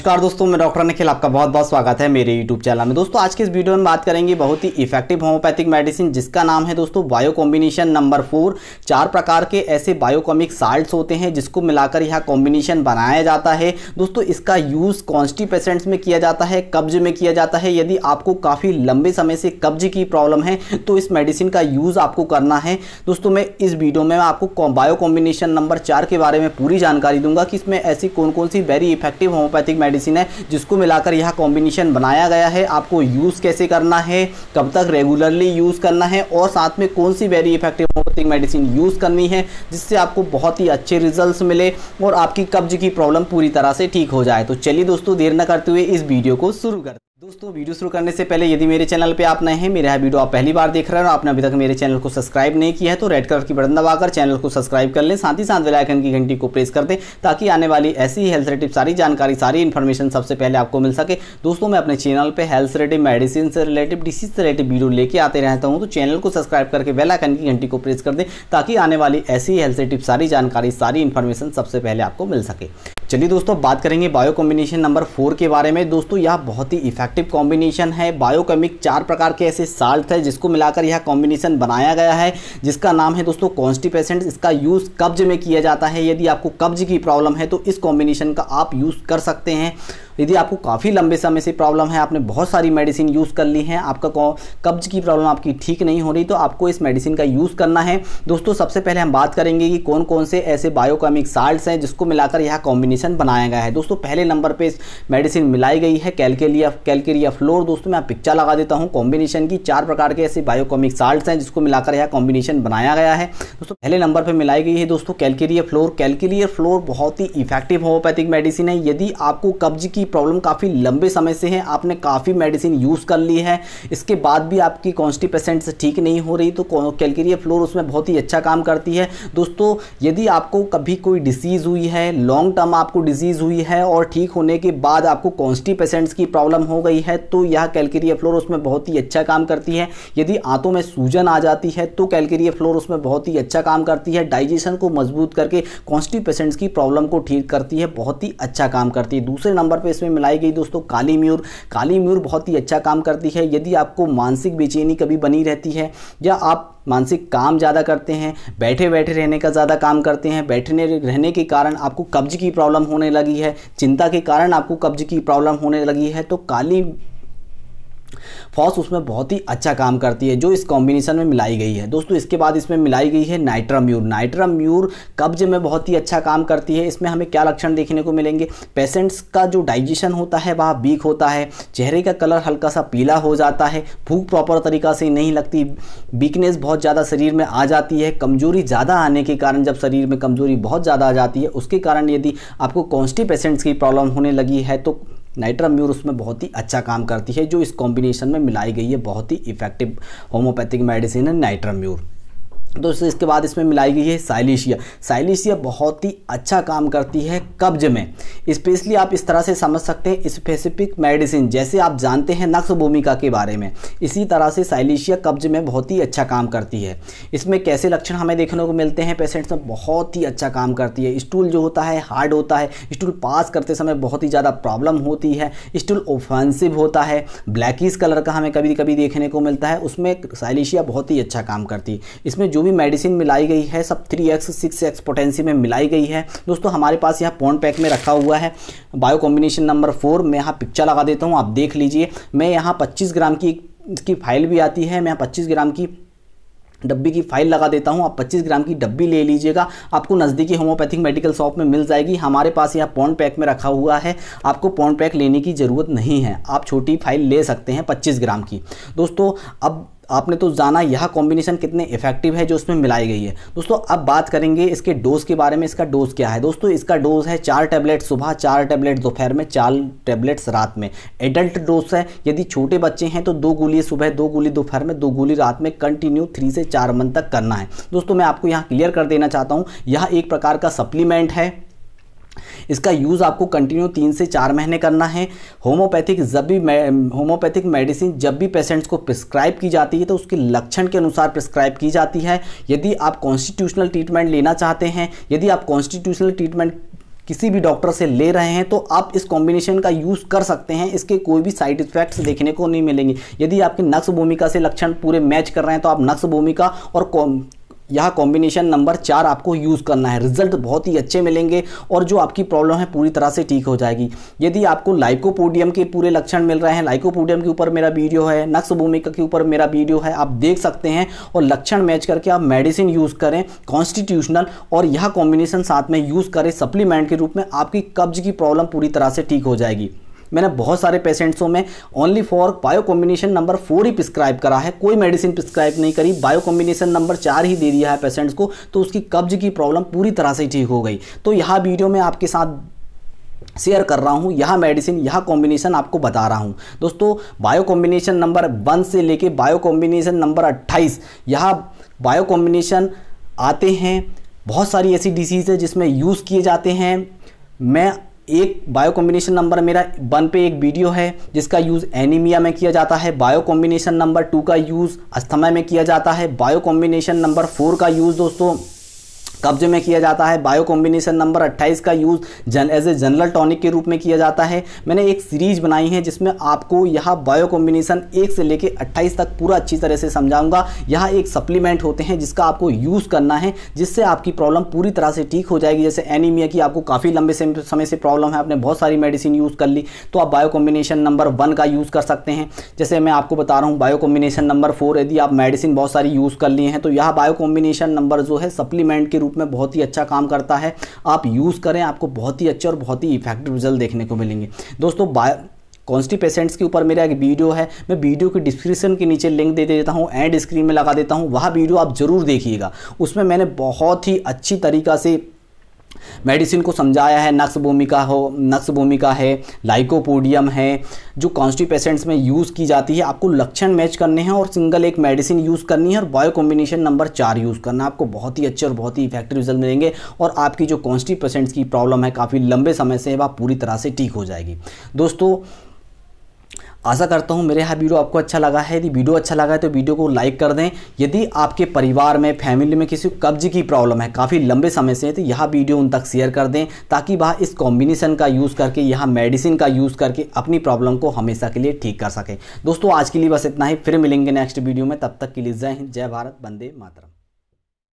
नमस्कार दोस्तों मैं डॉक्टर निखिल आपका बहुत बहुत स्वागत है मेरे यूट्यूब चैनल में दोस्तों आज के इस वीडियो में बात करेंगे बहुत ही इफेक्टिव होम्योपैथिक मेडिसिन जिसका नाम है दोस्तों बायो कॉम्बिनेशन नंबर फोर चार प्रकार के ऐसे बायोकॉमिक साल्ट्स होते हैं जिसको मिलाकर यह कॉम्बिनेशन बनाया जाता है दोस्तों इसका यूज़ कॉन्स्टिपेशेंट्स में किया जाता है कब्ज में किया जाता है यदि आपको काफ़ी लंबे समय से कब्ज की प्रॉब्लम है तो इस मेडिसिन का यूज़ आपको करना है दोस्तों मैं इस वीडियो में आपको बायो कॉम्बिनेशन नंबर चार के बारे में पूरी जानकारी दूंगा कि इसमें ऐसी कौन कौन सी वेरी इफेक्टिव होम्योपैथिक मेडिसिन है जिसको मिलाकर यह कॉम्बिनेशन बनाया गया है आपको यूज़ कैसे करना है कब तक रेगुलरली यूज़ करना है और साथ में कौन सी very effective homeopathic medicine use करनी है जिससे आपको बहुत ही अच्छे रिजल्ट मिले और आपकी कब्ज की प्रॉब्लम पूरी तरह से ठीक हो जाए तो चलिए दोस्तों देर न करते हुए इस वीडियो को शुरू करते दोस्तों वीडियो शुरू करने से पहले यदि मेरे चैनल पे आप नए हैं मेरा वीडियो आप पहली बार देख रहे हैं और आपने अभी तक मेरे चैनल को सब्सक्राइब नहीं किया है तो रेड कलर की बटन दबाकर चैनल को सब्सक्राइब कर लें साथ ही साथ बेलाइकन की घंटी को प्रेस कर दें ताकि आने वाली ऐसी हेल्थ रिलेटिव सारी जानकारी सारी इन्फॉर्मेशन सबसे पहले आपको मिल सके दोस्तों मैं अपने चैनल पर हेल्थ रिलेटिव मेडिसिन से रिलेटिव डिसीज से रिलेटिव वीडियो लेके आते रहता हूँ तो चैनल को सब्सक्राइब करके वेलाइकन की घंटी को प्रेस कर दें ताकि आने वाली ऐसी हेल्थ रिलेटिव सारी जानकारी सारी इन्फॉर्मेशन सबसे पहले आपको मिल सके चलिए दोस्तों बात करेंगे बायो कॉम्बिनेशन नंबर फोर के बारे में दोस्तों यह बहुत ही इफेक्टिव कॉम्बिनेशन है बायोकेमिक चार प्रकार के ऐसे साल्ट है जिसको मिलाकर यह कॉम्बिनेशन बनाया गया है जिसका नाम है दोस्तों कॉन्स्टिपेशेंट इसका यूज़ कब्ज में किया जाता है यदि आपको कब्ज की प्रॉब्लम है तो इस कॉम्बिनेशन का आप यूज़ कर सकते हैं यदि आपको काफ़ी लंबे समय से प्रॉब्लम है आपने बहुत सारी मेडिसिन यूज़ कर ली है आपका कब्ज की प्रॉब्लम आपकी ठीक नहीं हो रही तो आपको इस मेडिसिन का यूज़ करना है दोस्तों सबसे पहले हम बात करेंगे कि कौन कौन से ऐसे बायोकेमिक साल्ट हैं जिसको मिलाकर यह कॉम्बिनेशन बनाया गया है दोस्तों पहले नंबर पर मेडिसिन मिलाई गई है कैलकेलिया कैलकेरिया फ्लोर दोस्तों मैं आप पिक्चर लगा देता हूँ कॉम्बिनेशन की चार प्रकार के ऐसे बायोकेमिक साल्ट हैं जिसको मिलाकर यह कॉम्बिनेशन बनाया गया है दोस्तों पहले नंबर पर मिलाई गई है दोस्तों कैलकेरिया फ्लोर कैलकेरिया फ्लोर बहुत ही इफेक्टिव होम्योपैथिक मेडिसिन है यदि आपको कब्ज की की प्रॉब्लम काफ़ी लंबे समय से है आपने काफ़ी मेडिसिन यूज़ कर ली है इसके बाद भी आपकी कॉन्स्टिपेसेंट ठीक नहीं हो रही तो कैलकेरिया फ्लोर उसमें बहुत ही अच्छा काम करती है दोस्तों यदि आपको कभी कोई डिसीज़ हुई है लॉन्ग टर्म आपको डिजीज़ हुई है और ठीक होने के बाद आपको कॉन्स्टिपेसेंट्स की प्रॉब्लम हो गई है तो यह कैलकेरिया फ्लोर उसमें बहुत ही अच्छा काम करती है यदि आंतों में सूजन आ जाती है तो कैलकेरिया फ्लोर उसमें बहुत ही अच्छा काम करती है डाइजेशन को मजबूत करके कॉन्स्टिपेसेंट्स की प्रॉब्लम को ठीक करती है बहुत ही अच्छा काम करती है दूसरे नंबर पर पे इसमें मिलाई गई दोस्तों काली म्यूर काली म्यूर बहुत ही अच्छा काम करती है यदि आपको मानसिक बेचैनी कभी बनी रहती है या आप मानसिक काम ज़्यादा करते हैं बैठे बैठे रहने का ज़्यादा काम करते हैं बैठने रहने के कारण आपको कब्ज की प्रॉब्लम होने लगी है चिंता के कारण आपको कब्ज की प्रॉब्लम होने लगी है तो काली फॉस उसमें बहुत ही अच्छा काम करती है जो इस कॉम्बिनेशन में मिलाई गई है दोस्तों इसके बाद इसमें मिलाई गई है नाइट्राम्यूर नाइट्राम्यूर कब्ज में बहुत ही अच्छा काम करती है इसमें हमें क्या लक्षण देखने को मिलेंगे पेशेंट्स का जो डाइजेशन होता है वह वीक होता है चेहरे का कलर हल्का सा पीला हो जाता है भूख प्रॉपर तरीका से नहीं लगती वीकनेस बहुत ज़्यादा शरीर में आ जाती है कमजोरी ज़्यादा आने के कारण जब शरीर में कमजोरी बहुत ज़्यादा आ जाती है उसके कारण यदि आपको कॉन्स्टिपेशेंट्स की प्रॉब्लम होने लगी है तो नाइट्राम्यूर उसमें बहुत ही अच्छा काम करती है जो इस कॉम्बिनेशन में मिलाई गई है बहुत ही इफेक्टिव होम्योपैथिक मेडिसिन है नाइट्राम्यूर दोस्तों इसके बाद इसमें मिलाई गई है साइलिशिया साइलिशिया बहुत ही अच्छा काम करती है कब्ज में स्पेशली आप इस तरह से समझ सकते हैं स्पेसिफिक मेडिसिन जैसे आप जानते हैं नक्श भूमिका के बारे में इसी तरह से साइलिशिया कब्ज में बहुत ही अच्छा काम करती है इसमें कैसे लक्षण हमें देखने को मिलते हैं पेशेंट्स में बहुत ही अच्छा काम करती है स्टूल जो होता है हार्ड होता है स्टूल पास करते समय बहुत ही ज़्यादा प्रॉब्लम होती है स्टूल ओफेंसिव होता है ब्लैकिस कलर का हमें कभी कभी देखने को मिलता है उसमें साइलिशिया बहुत ही अच्छा काम करती है इसमें जो जो भी मेडिसिन मिलाई गई है सब three X six X potency में मिलाई गई है दोस्तों हमारे पास यहाँ पॉन पैक में रखा हुआ है बायो कॉम्बिनेशन नंबर फोर मैं यहाँ पिक्चर लगा देता हूँ आप देख लीजिए मैं यहाँ पच्चीस ग्राम की इसकी फाइल भी आती है मैं पच्चीस ग्राम की डब्बी की फाइल लगा देता हूँ आप 25 ग्राम की डब्बी ले लीजिएगा आपको नज़दीकी होम्योपैथिक मेडिकल शॉप में मिल जाएगी हमारे पास यहाँ पॉन पैक में रखा हुआ है आपको पॉन पैक लेने की ज़रूरत नहीं है आप छोटी फाइल ले सकते हैं 25 ग्राम की दोस्तों अब आपने तो जाना यह कॉम्बिनेशन कितने इफेक्टिव है जो इसमें मिलाई गई है दोस्तों अब बात करेंगे इसके डोज के बारे में इसका डोज क्या है दोस्तों इसका डोज है चार टैबलेट सुबह चार टैबलेट दोपहर में चार टैबलेट्स रात में एडल्ट डोज है यदि छोटे बच्चे हैं तो दो गोली सुबह दो गोली दोपहर में दो गोली रात में कंटिन्यू थ्री से चार मंथ तक करना है दोस्तों मैं आपको यहाँ क्लियर कर देना चाहता हूँ यह एक प्रकार का सप्लीमेंट है इसका यूज़ आपको कंटिन्यू तीन से चार महीने करना है होम्योपैथिक जब भी होम्योपैथिक मेडिसिन जब भी पेशेंट्स को प्रिस्क्राइब की जाती है तो उसके लक्षण के अनुसार प्रिस्क्राइब की जाती है यदि आप कॉन्स्टिट्यूशनल ट्रीटमेंट लेना चाहते हैं यदि आप कॉन्स्टिट्यूशनल ट्रीटमेंट किसी भी डॉक्टर से ले रहे हैं तो आप इस कॉम्बिनेशन का यूज़ कर सकते हैं इसके कोई भी साइड इफेक्ट्स देखने को नहीं मिलेंगे यदि आपके नक्स भूमिका से लक्षण पूरे मैच कर रहे हैं तो आप नक्स भूमिका और यह कॉम्बिनेशन नंबर चार आपको यूज़ करना है रिजल्ट बहुत ही अच्छे मिलेंगे और जो आपकी प्रॉब्लम है पूरी तरह से ठीक हो जाएगी यदि आपको लाइकोपोडियम के पूरे लक्षण मिल रहे हैं लाइकोपोडियम के ऊपर मेरा वीडियो है नक्स भूमिका के ऊपर मेरा वीडियो है आप देख सकते हैं और लक्षण मैच करके आप मेडिसिन यूज़ करें कॉन्स्टिट्यूशनल और यह कॉम्बिनेशन साथ में यूज़ करें सप्लीमेंट के रूप में आपकी कब्ज की प्रॉब्लम पूरी तरह से ठीक हो जाएगी मैंने बहुत सारे पेशेंट्सों में only for bio combination number four ही प्रिस्क्राइब करा है कोई मेडिसिन प्रिस्क्राइब नहीं करी बायो कॉम्बिनेशन नंबर चार ही दे दिया है पेशेंट्स को तो उसकी कब्ज की प्रॉब्लम पूरी तरह से ठीक हो गई तो यह वीडियो में आपके साथ शेयर कर रहा हूँ यह मेडिसिन यह कॉम्बिनेशन आपको बता रहा हूँ दोस्तों बायो कॉम्बिनेशन नंबर वन से लेके बायो कॉम्बिनेशन नंबर अट्ठाईस यह बायो कॉम्बिनेशन आते हैं बहुत सारी ऐसी डिसीज़ है जिसमें यूज़ किए जाते हैं मैं एक बायो कॉम्बिनेशन नंबर मेरा वन पे एक वीडियो है जिसका यूज़ एनीमिया में किया जाता है बायो कॉम्बिनेशन नंबर टू का यूज़ अस्थमा में किया जाता है बायो कॉम्बिनेशन नंबर फोर का यूज़ दोस्तों कब्ज में किया जाता है बायो कॉम्बिनेशन नंबर 28 का यूज़ जन एज ए जनरल टॉनिक के रूप में किया जाता है मैंने एक सीरीज बनाई है जिसमें आपको यह बायो कॉम्बिनेशन एक से लेकर 28 तक पूरा अच्छी तरह से समझाऊंगा यह एक सप्लीमेंट होते हैं जिसका आपको यूज़ करना है जिससे आपकी प्रॉब्लम पूरी तरह से ठीक हो जाएगी जैसे एनीमिया की आपको काफ़ी लंबे समय से प्रॉब्लम है आपने बहुत सारी मेडिसिन यूज़ कर ली तो आप बायो कॉम्बिनेशन नंबर वन का यूज़ कर सकते हैं जैसे मैं आपको बता रहा हूँ बायो कॉम्बिनेशन नंबर फोर यदि आप मेडिसिन बहुत सारी यूज़ कर लिए हैं तो यह बायो कॉम्बिनेशन नंबर जो है सप्लीमेंट के रूप रूप में बहुत ही अच्छा काम करता है आप यूज़ करें आपको बहुत ही अच्छे और बहुत ही इफेक्टिव रिजल्ट देखने को मिलेंगे दोस्तों बाय पेशेंट्स के ऊपर मेरा एक वीडियो है मैं वीडियो के डिस्क्रिप्शन के नीचे लिंक दे देता हूँ एंड स्क्रीन में लगा देता हूँ वह वीडियो आप ज़रूर देखिएगा उसमें मैंने बहुत ही अच्छी तरीका से मेडिसिन को समझाया है नक्स भूमिका हो नक्स भूमिका है लाइकोपोडियम है जो कॉन्स्टिपेशेंट्स में यूज़ की जाती है आपको लक्षण मैच करने हैं और सिंगल एक मेडिसिन यूज़ करनी है और बायो कॉम्बिनेशन नंबर चार यूज़ करना आपको बहुत ही अच्छे और बहुत ही इफेक्टिव रिजल्ट मिलेंगे और आपकी जो कॉन्स्टिपेशेंट्स की प्रॉब्लम है काफ़ी लंबे समय से वह पूरी तरह से ठीक हो जाएगी दोस्तों आशा करता हूँ मेरे यहाँ वीडियो आपको अच्छा लगा है यदि वीडियो अच्छा लगा है तो वीडियो को लाइक कर दें यदि आपके परिवार में फैमिली में किसी कब्ज की प्रॉब्लम है काफ़ी लंबे समय से तो यह वीडियो उन तक शेयर कर दें ताकि वह इस कॉम्बिनेशन का यूज़ करके यह मेडिसिन का यूज़ करके अपनी प्रॉब्लम को हमेशा के लिए ठीक कर सकें दोस्तों आज के लिए बस इतना ही फिर मिलेंगे नेक्स्ट वीडियो में तब तक के लिए जय हिंद जय भारत बंदे मातरम